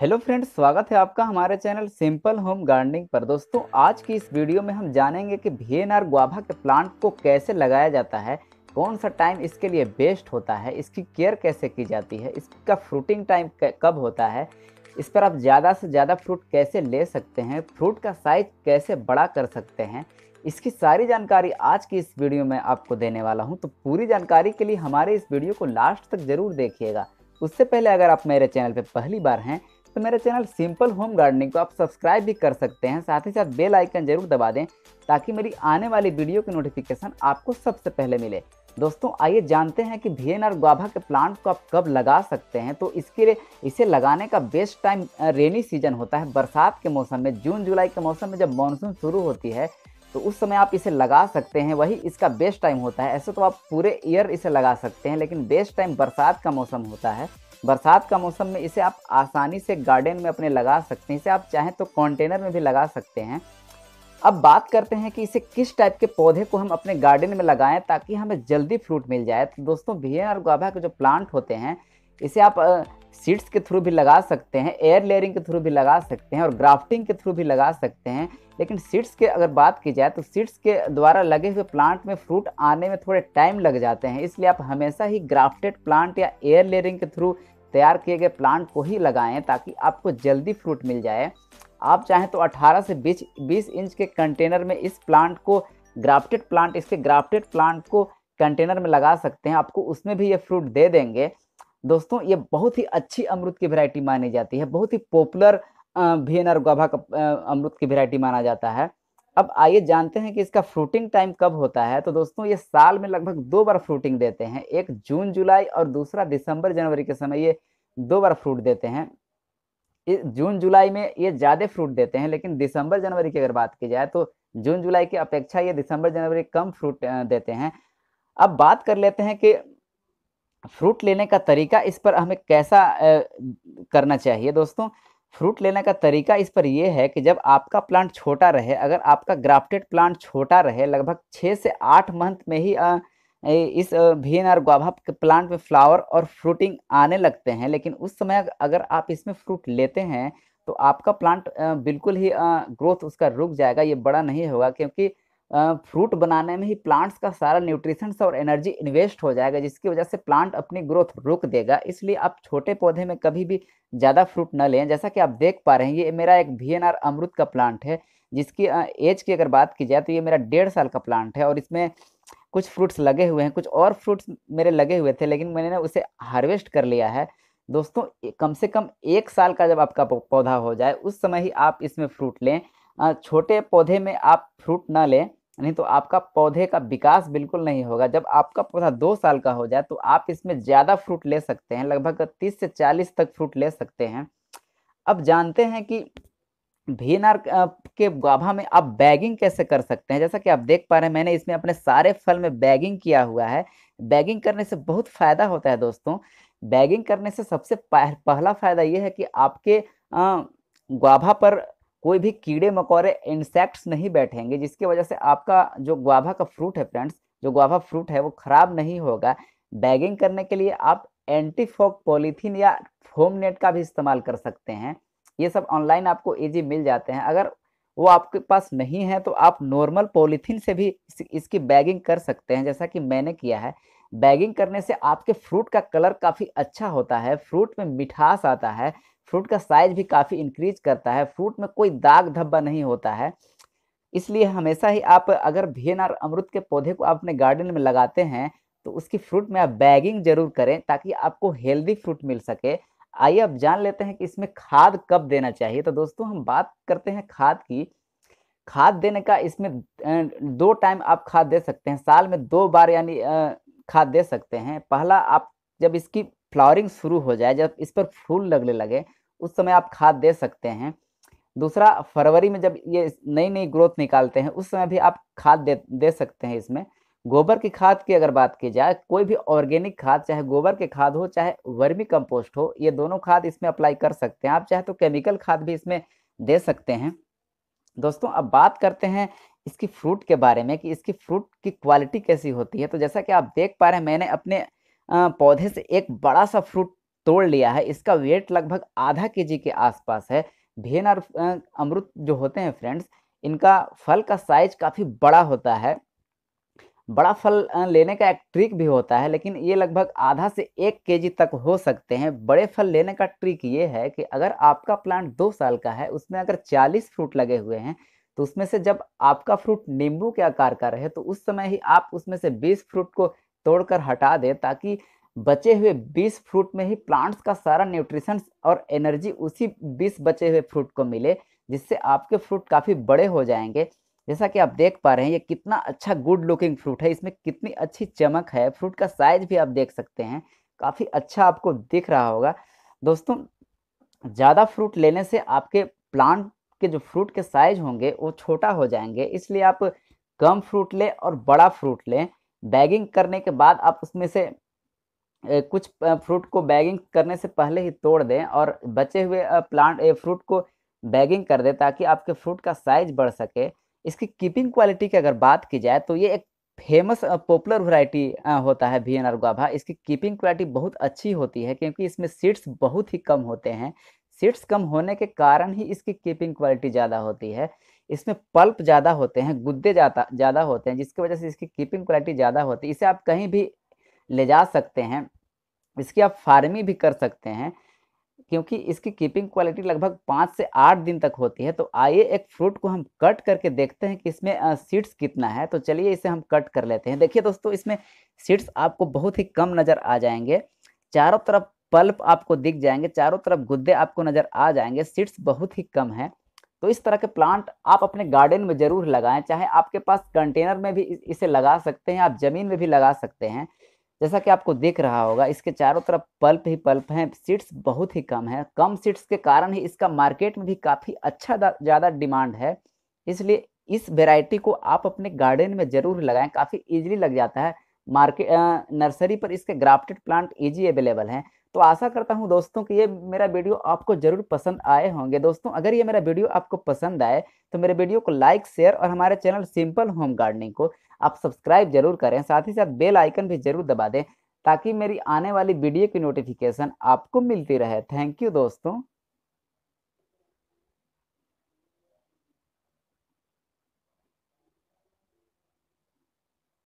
hello friends स्वागत है आपका हमारे चैनल सिंपल होम गार्डनिंग पर दोस्तों आज की इस वीडियो में हम जानेंगे कि और ग्वाभा के प्लांट को कैसे लगाया जाता है कौन सा टाइम इसके लिए बेस्ट होता है इसकी केयर कैसे की जाती है इसका फ्रूटिंग टाइम कब होता है इस पर आप ज़्यादा से ज़्यादा फ्रूट कैसे ले सकते हैं फ्रूट का साइज कैसे बड़ा कर सकते हैं इसकी सारी जानकारी आज की इस वीडियो में आपको देने वाला हूँ तो पूरी जानकारी के लिए हमारे इस वीडियो को लास्ट तक ज़रूर देखिएगा उससे पहले अगर आप मेरे चैनल पर पहली बार हैं तो मेरे चैनल सिंपल होम गार्डनिंग को आप सब्सक्राइब भी कर सकते हैं साथ ही साथ बेल आइकन जरूर दबा दें ताकि मेरी आने वाली वीडियो की नोटिफिकेशन आपको सबसे पहले मिले दोस्तों आइए जानते हैं कि भी और ग्वाभा के प्लांट को आप कब लगा सकते हैं तो इसके लिए इसे लगाने का बेस्ट टाइम रेनी सीजन होता है बरसात के मौसम में जून जुलाई के मौसम में जब मानसून शुरू होती है तो उस समय आप इसे लगा सकते हैं वही इसका बेस्ट टाइम होता है ऐसे तो आप पूरे ईयर इसे लगा सकते हैं लेकिन बेस्ट टाइम बरसात का मौसम होता है बरसात का मौसम में इसे आप आसानी से गार्डन में अपने लगा सकते हैं इसे आप चाहें तो कंटेनर में भी लगा सकते हैं अब बात करते हैं कि इसे किस टाइप के पौधे को हम अपने गार्डन में लगाएं ताकि हमें जल्दी फ्रूट मिल जाए तो दोस्तों भीन और गुआभा के जो प्लांट होते हैं इसे आप सीड्स के थ्रू भी लगा सकते हैं एयर लेयरिंग के थ्रू भी लगा सकते हैं और ग्राफ्टिंग के थ्रू भी लगा सकते हैं लेकिन सीड्स के अगर बात की जाए तो सीड्स के द्वारा लगे हुए प्लांट में फ्रूट आने में थोड़े टाइम लग जाते हैं इसलिए आप हमेशा ही ग्राफ्टेड प्लांट या एयर लेयरिंग के थ्रू तैयार किए गए प्लांट को ही लगाएं ताकि आपको जल्दी फ्रूट मिल जाए आप चाहें तो 18 से 20 20 इंच के कंटेनर में इस प्लांट को ग्राफ्टेड प्लांट इसके ग्राफ्टेड प्लांट को कंटेनर में लगा सकते हैं आपको उसमें भी ये फ्रूट दे देंगे दोस्तों ये बहुत ही अच्छी अमरुद की वैरायटी मानी जाती है बहुत ही पॉपुलर वीएनआर गाभा का अमरुद की वैरायटी माना जाता है अब आइए जानते हैं कि इसका फ्रूटिंग टाइम कब होता है तो दोस्तों ये साल में लगभग दो बार फ्रूटिंग देते हैं एक जून जुलाई और दूसरा दिसंबर जनवरी के समय ये दो बार फ्रूट देते हैं जून जुलाई में ये ज़्यादा फ्रूट देते हैं लेकिन दिसंबर जनवरी की अगर बात की जाए तो जून जुलाई की अपेक्षा ये दिसंबर जनवरी कम फ्रूट देते हैं अब बात कर लेते हैं कि फ्रूट लेने का तरीका इस पर हमें कैसा करना चाहिए दोस्तों फ्रूट लेने का तरीका इस पर यह है कि जब आपका प्लांट छोटा रहे अगर आपका ग्राफ्टेड प्लांट छोटा रहे लगभग छः से आठ मंथ में ही इस भी एन आर के प्लांट में फ्लावर और फ्रूटिंग आने लगते हैं लेकिन उस समय अगर आप इसमें फ्रूट लेते हैं तो आपका प्लांट बिल्कुल ही ग्रोथ उसका रुक जाएगा ये बड़ा नहीं होगा क्योंकि फ्रूट बनाने में ही प्लांट्स का सारा न्यूट्रिशंस और एनर्जी इन्वेस्ट हो जाएगा जिसकी वजह से प्लांट अपनी ग्रोथ रुक देगा इसलिए आप छोटे पौधे में कभी भी ज़्यादा फ्रूट न लें जैसा कि आप देख पा रहे हैं ये मेरा एक भी अमृत का प्लांट है जिसकी एज की अगर बात की जाए तो ये मेरा डेढ़ साल का प्लांट है और इसमें कुछ फ्रूट्स लगे हुए हैं कुछ और फ्रूट्स मेरे लगे हुए थे लेकिन मैंने उसे हार्वेस्ट कर लिया है दोस्तों कम से कम एक साल का जब आपका पौधा हो जाए उस समय ही आप इसमें फ्रूट लें छोटे पौधे में आप फ्रूट ना लें नहीं तो आपका पौधे का विकास बिल्कुल नहीं होगा जब आपका पौधा दो साल का हो जाए तो आप इसमें ज़्यादा फ्रूट ले सकते हैं लगभग तीस से चालीस तक फ्रूट ले सकते हैं अब जानते हैं कि भीनार के गाभा में आप बैगिंग कैसे कर सकते हैं जैसा कि आप देख पा रहे हैं मैंने इसमें अपने सारे फल में बैगिंग किया हुआ है बैगिंग करने से बहुत फ़ायदा होता है दोस्तों बैगिंग करने से सबसे पहला फ़ायदा ये है कि आपके गाभा ग्वाभा पर कोई भी कीड़े मकोड़े इंसेक्ट्स नहीं बैठेंगे जिसकी वजह से आपका जो ग्वाभा का फ्रूट है फ्रेंड्स जो ग्वाभा फ्रूट है वो खराब नहीं होगा बैगिंग करने के लिए आप एंटीफॉक पॉलीथीन या फोम नेट का भी इस्तेमाल कर सकते हैं ये सब ऑनलाइन आपको ईजी मिल जाते हैं अगर वो आपके पास नहीं है तो आप नॉर्मल पॉलीथीन से भी इसकी बैगिंग कर सकते हैं जैसा कि मैंने किया है बैगिंग करने से आपके फ्रूट का कलर काफ़ी अच्छा होता है फ्रूट में मिठास आता है फ्रूट का साइज भी काफ़ी इंक्रीज करता है फ्रूट में कोई दाग धब्बा नहीं होता है इसलिए हमेशा ही आप अगर भेन और अमृत के पौधे को आप अपने गार्डन में लगाते हैं तो उसकी फ्रूट में आप बैगिंग जरूर करें ताकि आपको हेल्दी फ्रूट मिल सके आइए अब जान लेते हैं कि इसमें खाद कब देना चाहिए तो दोस्तों हम बात करते हैं खाद की खाद देने का इसमें दो टाइम आप खाद दे सकते हैं साल में दो बार यानी खाद दे सकते हैं पहला आप जब इसकी फ्लावरिंग शुरू हो जाए जब इस पर फूल लगने लगे उस समय आप खाद दे सकते हैं दूसरा फरवरी में जब ये नई नई ग्रोथ निकालते हैं उस समय भी आप खाद दे दे सकते हैं इसमें गोबर की खाद की अगर बात की जाए कोई भी ऑर्गेनिक खाद चाहे गोबर की खाद हो चाहे वर्मी कंपोस्ट हो ये दोनों खाद इसमें अप्लाई कर सकते हैं आप चाहे तो केमिकल खाद भी इसमें दे सकते हैं दोस्तों अब बात करते हैं इसकी फ्रूट के बारे में कि इसकी फ्रूट की क्वालिटी कैसी होती है तो जैसा कि आप देख पा रहे हैं मैंने अपने पौधे से एक बड़ा सा फ्रूट तोड़ लिया है इसका वेट लगभग आधा के के आसपास है भेन और अमृत जो होते हैं फ्रेंड्स इनका फल का साइज काफ़ी बड़ा होता है बड़ा फल लेने का एक ट्रिक भी होता है लेकिन ये लगभग आधा से एक केजी तक हो सकते हैं बड़े फल लेने का ट्रिक ये है कि अगर आपका प्लांट दो साल का है उसमें अगर चालीस फ्रूट लगे हुए हैं तो उसमें से जब आपका फ्रूट नींबू के आकार का रहे तो उस समय ही आप उसमें से बीस फ्रूट को तोड़कर हटा दें ताकि बचे हुए 20 फ्रूट में ही प्लांट्स का सारा न्यूट्रिशन और एनर्जी उसी 20 बचे हुए फ्रूट को मिले जिससे आपके फ्रूट काफ़ी बड़े हो जाएंगे जैसा कि आप देख पा रहे हैं ये कितना अच्छा गुड लुकिंग फ्रूट है इसमें कितनी अच्छी चमक है फ्रूट का साइज भी आप देख सकते हैं काफ़ी अच्छा आपको दिख रहा होगा दोस्तों ज़्यादा फ्रूट लेने से आपके प्लांट के जो फ्रूट के साइज होंगे वो छोटा हो जाएंगे इसलिए आप कम फ्रूट लें और बड़ा फ्रूट लें बैगिंग करने के बाद आप उसमें से कुछ फ्रूट को बैगिंग करने से पहले ही तोड़ दें और बचे हुए प्लांट फ्रूट को बैगिंग कर दें ताकि आपके फ्रूट का साइज बढ़ सके इसकी कीपिंग क्वालिटी की अगर बात की जाए तो ये एक फेमस पॉपुलर वैरायटी होता है भी एन आर गाभा इसकी कीपिंग क्वालिटी बहुत अच्छी होती है क्योंकि इसमें सीड्स बहुत ही कम होते हैं सीड्स कम होने के कारण ही इसकी कीपिंग क्वालिटी ज़्यादा होती है इसमें पल्प ज़्यादा होते हैं गुद्दे ज़्यादा ज़्यादा होते हैं जिसकी वजह से इसकी कीपिंग क्वालिटी ज़्यादा होती है इसे आप कहीं भी ले जा सकते हैं इसकी आप फार्मी भी कर सकते हैं क्योंकि इसकी कीपिंग क्वालिटी लगभग पाँच से आठ दिन तक होती है तो आइए एक फ्रूट को हम कट करके देखते हैं कि इसमें सीड्स कितना है तो चलिए इसे हम कट कर लेते हैं देखिए दोस्तों इसमें सीड्स आपको बहुत ही कम नज़र आ जाएंगे चारों तरफ पल्प आपको दिख जाएंगे चारों तरफ गुद्दे आपको नज़र आ जाएंगे सीड्स बहुत ही कम है तो इस तरह के प्लांट आप अपने गार्डन में ज़रूर लगाएं चाहे आपके पास कंटेनर में भी इसे लगा सकते हैं आप ज़मीन में भी लगा सकते हैं जैसा कि आपको देख रहा होगा इसके चारों तरफ पल्प ही पल्प हैं सीट्स बहुत ही कम है कम सीट्स के कारण ही इसका मार्केट में भी काफ़ी अच्छा ज़्यादा डिमांड है इसलिए इस वेराइटी को आप अपने गार्डन में ज़रूर लगाएं काफ़ी ईजिली लग जाता है मार्केट नर्सरी पर इसके ग्राफ्टेड प्लांट ईजी अवेलेबल हैं तो आशा करता हूं दोस्तों कि ये मेरा वीडियो आपको ज़रूर पसंद आए होंगे दोस्तों अगर ये मेरा वीडियो आपको पसंद आए तो मेरे वीडियो को लाइक शेयर और हमारे चैनल सिंपल होम गार्डनिंग को आप सब्सक्राइब जरूर करें साथ ही साथ बेल आइकन भी जरूर दबा दें ताकि मेरी आने वाली वीडियो की नोटिफिकेशन आपको मिलती रहे थैंक यू दोस्तों